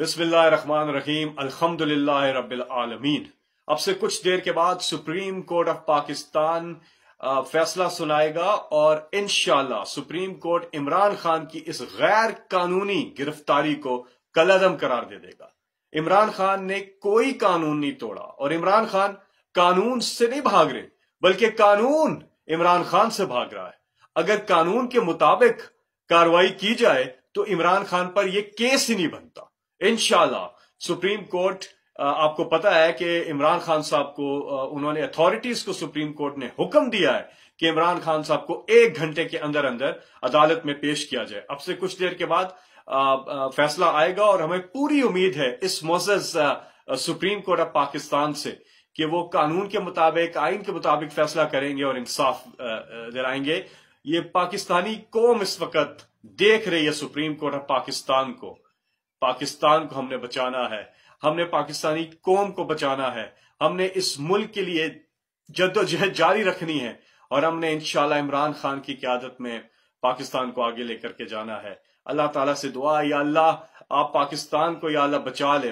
बिस्मिल्लाहिर्रहमानिर्रहीम अल्हम्दुलिल्लाह रब्बिल आलमीन अब से कुछ देर के बाद सुप्रीम कोर्ट ऑफ पाकिस्तान फैसला सुनाएगा और इन सुप्रीम कोर्ट इमरान खान की इस गैर कानूनी गिरफ्तारी को कलदम करार दे देगा इमरान खान ने कोई कानून नहीं तोड़ा और इमरान खान कानून से नहीं भाग रहे बल्कि कानून इमरान खान से भाग रहा है अगर कानून के मुताबिक कार्रवाई की जाए तो इमरान खान पर यह केस ही नहीं बनता इनशाला सुप्रीम कोर्ट आपको पता है कि इमरान खान साहब को उन्होंने अथॉरिटीज को सुप्रीम कोर्ट ने हुक्म दिया है कि इमरान खान साहब को एक घंटे के अंदर अंदर अदालत में पेश किया जाए अब से कुछ देर के बाद फैसला आएगा और हमें पूरी उम्मीद है इस मोजस सुप्रीम कोर्ट ऑफ पाकिस्तान से कि वो कानून के मुताबिक आइन के मुताबिक फैसला करेंगे और इंसाफ दिलाएंगे ये पाकिस्तानी कौम इस वक्त देख रही है सुप्रीम कोर्ट ऑफ पाकिस्तान को पाकिस्तान को हमने बचाना है हमने पाकिस्तानी कौम को बचाना है हमने इस मुल्क के लिए जद्दोजहद जारी रखनी है और हमने इनशाला इमरान खान की क्यादत में पाकिस्तान को आगे लेकर के जाना है अल्लाह ताला से दुआ या अल्लाह आप पाकिस्तान को या अल्लाह बचा ले